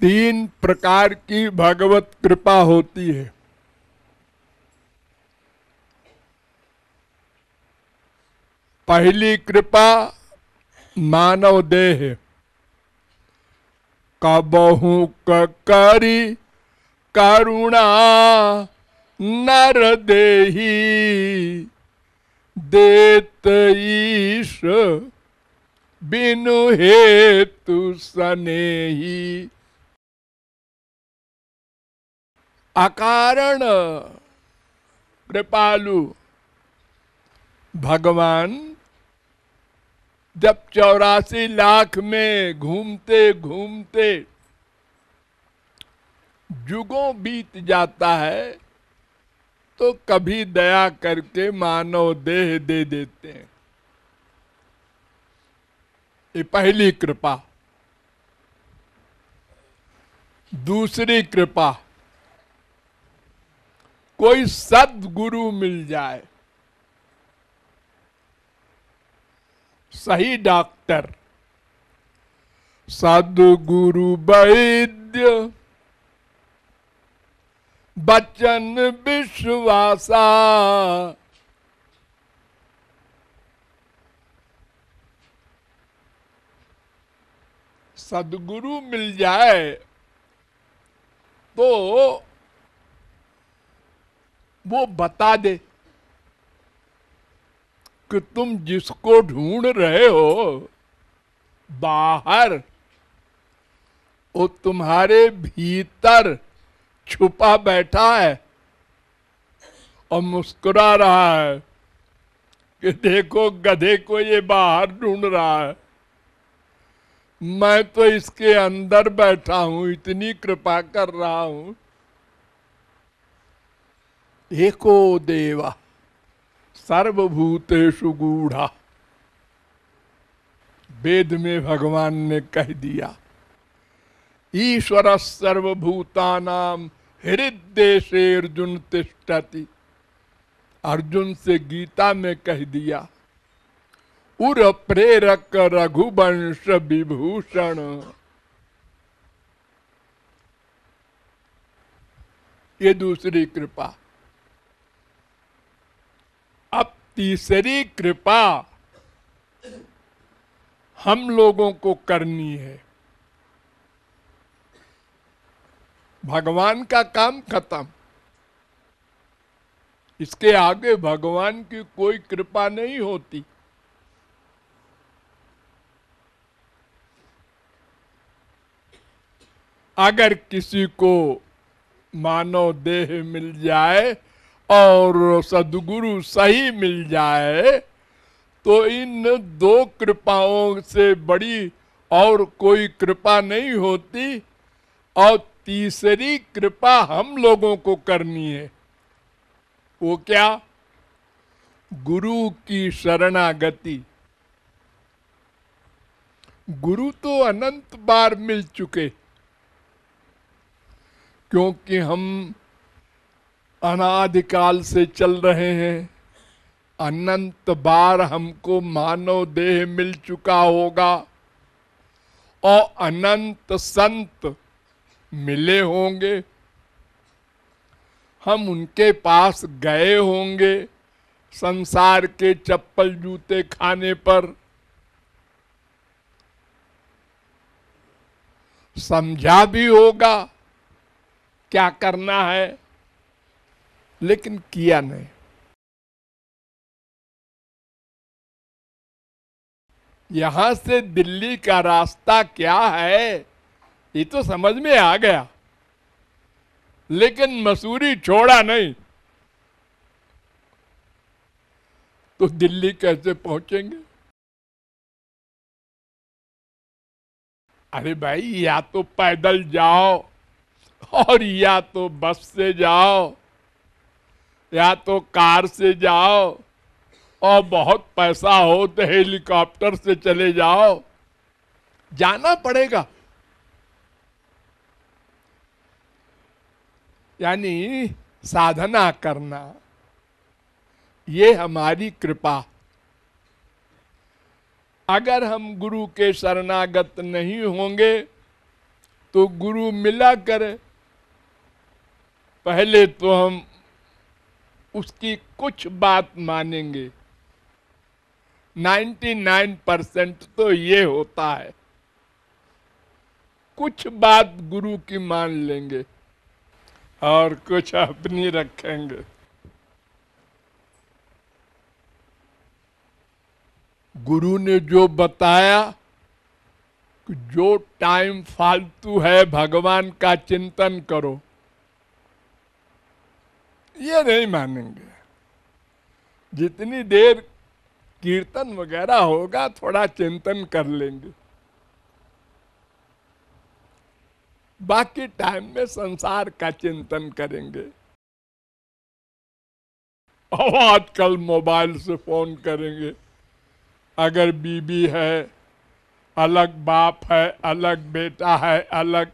तीन प्रकार की भगवत कृपा होती है पहली कृपा मानव देह कबहू करी करुणा नर देही देत ईश बिनु हेतु सनेही अकारण कृपालु भगवान जब चौरासी लाख में घूमते घूमते जुगों बीत जाता है तो कभी दया करके मानव देह दे देते हैं ये पहली कृपा दूसरी कृपा कोई सदगुरु मिल जाए सही डॉक्टर सदगुरु वैद्य बचन विश्वासा सदगुरु मिल जाए तो वो बता दे कि तुम जिसको ढूंढ रहे हो बाहर वो तुम्हारे भीतर छुपा बैठा है और मुस्कुरा रहा है कि देखो गधे को ये बाहर ढूंढ रहा है मैं तो इसके अंदर बैठा हूं इतनी कृपा कर रहा हूं एको देवा सर्वभूतेषु गूढ़ा वेद में भगवान ने कह दिया ईश्वर सर्वभूता नाम हृदय से अर्जुन तिष्ठति अर्जुन से गीता में कह दिया उर प्रेरक रघुवंश विभूषण ये दूसरी कृपा तीसरी कृपा हम लोगों को करनी है भगवान का काम खत्म इसके आगे भगवान की कोई कृपा नहीं होती अगर किसी को मानव देह मिल जाए और सदगुरु सही मिल जाए तो इन दो कृपाओं से बड़ी और कोई कृपा नहीं होती और तीसरी कृपा हम लोगों को करनी है वो क्या गुरु की शरणागति गुरु तो अनंत बार मिल चुके क्योंकि हम अनादिकाल से चल रहे हैं अनंत बार हमको मानव देह मिल चुका होगा और अनंत संत मिले होंगे हम उनके पास गए होंगे संसार के चप्पल जूते खाने पर समझा भी होगा क्या करना है लेकिन किया नहीं यहां से दिल्ली का रास्ता क्या है ये तो समझ में आ गया लेकिन मसूरी छोड़ा नहीं तो दिल्ली कैसे पहुंचेंगे अरे भाई या तो पैदल जाओ और या तो बस से जाओ या तो कार से जाओ और बहुत पैसा हो तो हेलीकॉप्टर से चले जाओ जाना पड़ेगा यानी साधना करना ये हमारी कृपा अगर हम गुरु के शरणागत नहीं होंगे तो गुरु मिला करे पहले तो हम उसकी कुछ बात मानेंगे 99 परसेंट तो ये होता है कुछ बात गुरु की मान लेंगे और कुछ अपनी रखेंगे गुरु ने जो बताया जो टाइम फालतू है भगवान का चिंतन करो ये नहीं मानेंगे जितनी देर कीर्तन वगैरह होगा थोड़ा चिंतन कर लेंगे बाकी टाइम में संसार का चिंतन करेंगे और आजकल मोबाइल से फोन करेंगे अगर बीबी है अलग बाप है अलग बेटा है अलग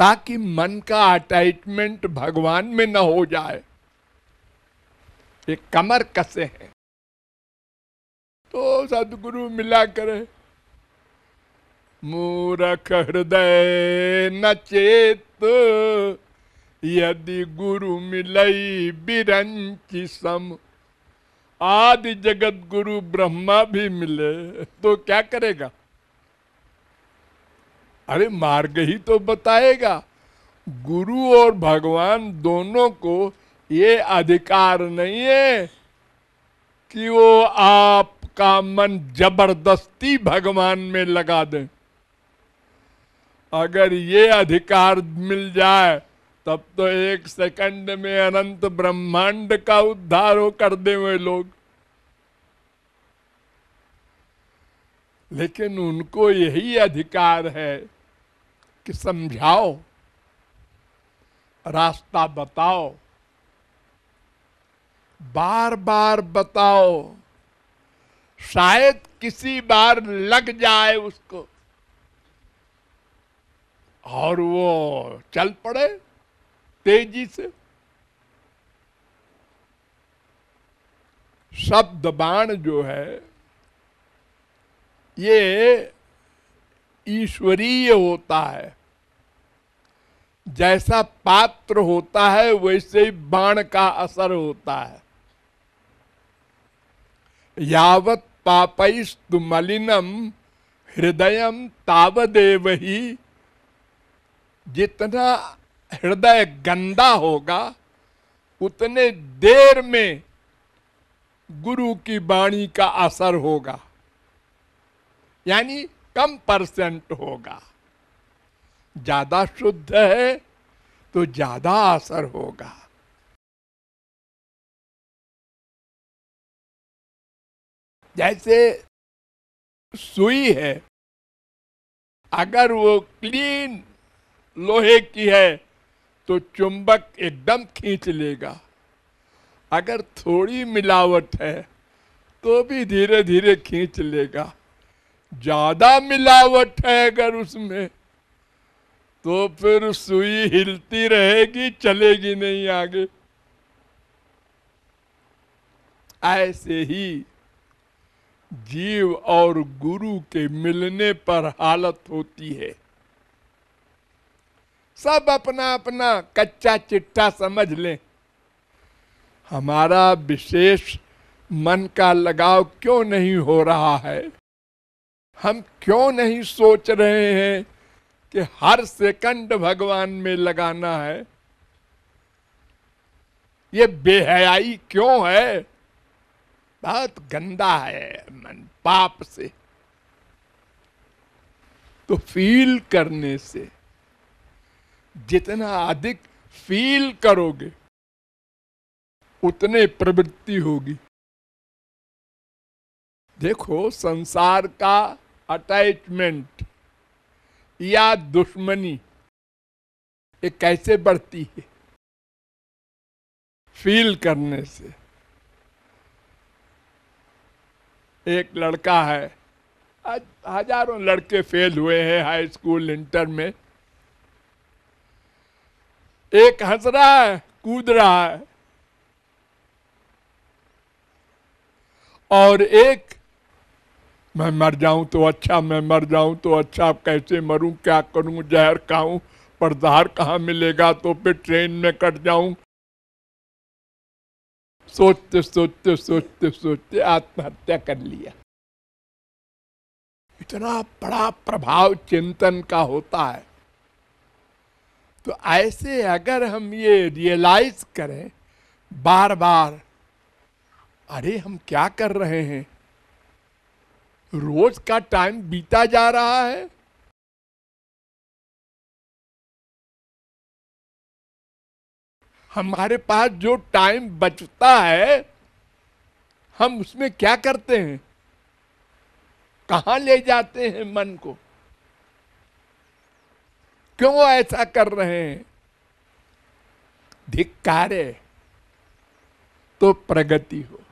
ताकि मन का अटैचमेंट भगवान में न हो जाए ये कमर कसे हैं तो सदगुरु मिला करे मूरख हृदय न चेत यदि गुरु मिलई बिरंची सम आदि जगत गुरु ब्रह्मा भी मिले तो क्या करेगा अरे मार्ग ही तो बताएगा गुरु और भगवान दोनों को ये अधिकार नहीं है कि वो आपका मन जबरदस्ती भगवान में लगा दें अगर ये अधिकार मिल जाए तब तो एक सेकंड में अनंत ब्रह्मांड का उद्धार हो कर दे वे लोग लेकिन उनको यही अधिकार है कि समझाओ रास्ता बताओ बार बार बताओ शायद किसी बार लग जाए उसको और वो चल पड़े तेजी से शब्द बाण जो है ये ईश्वरीय होता है जैसा पात्र होता है वैसे ही बाण का असर होता है यावत पापैस्तु मलिनम हृदय तावदेव ही जितना हृदय गंदा होगा उतने देर में गुरु की बाणी का असर होगा यानी कम परसेंट होगा ज्यादा शुद्ध है तो ज्यादा असर होगा जैसे सुई है अगर वो क्लीन लोहे की है तो चुंबक एकदम खींच लेगा अगर थोड़ी मिलावट है तो भी धीरे धीरे खींच लेगा ज्यादा मिलावट है अगर उसमें तो फिर सुई हिलती रहेगी चलेगी नहीं आगे ऐसे ही जीव और गुरु के मिलने पर हालत होती है सब अपना अपना कच्चा चिट्ठा समझ लें हमारा विशेष मन का लगाव क्यों नहीं हो रहा है हम क्यों नहीं सोच रहे हैं कि हर सेकंड भगवान में लगाना है ये बेहयाई क्यों है बहुत गंदा है मन पाप से तो फील करने से जितना अधिक फील करोगे उतने प्रवृत्ति होगी देखो संसार का अटैचमेंट या दुश्मनी ये कैसे बढ़ती है फील करने से एक लड़का है आज हजारों लड़के फेल हुए हैं हाई स्कूल इंटर में एक हंस रहा है कूद रहा है और एक मैं मर जाऊं तो अच्छा मैं मर जाऊं तो अच्छा कैसे मरूं क्या करूं जहर खाऊं पर जहर कहाँ मिलेगा तो फिर ट्रेन में कट जाऊं सोचते सोचते सोचते सोचते आत्महत्या कर लिया इतना बड़ा प्रभाव चिंतन का होता है तो ऐसे अगर हम ये रियलाइज करें बार बार अरे हम क्या कर रहे हैं रोज का टाइम बीता जा रहा है हमारे पास जो टाइम बचता है हम उसमें क्या करते हैं कहा ले जाते हैं मन को क्यों ऐसा कर रहे हैं धिक्कारे तो प्रगति हो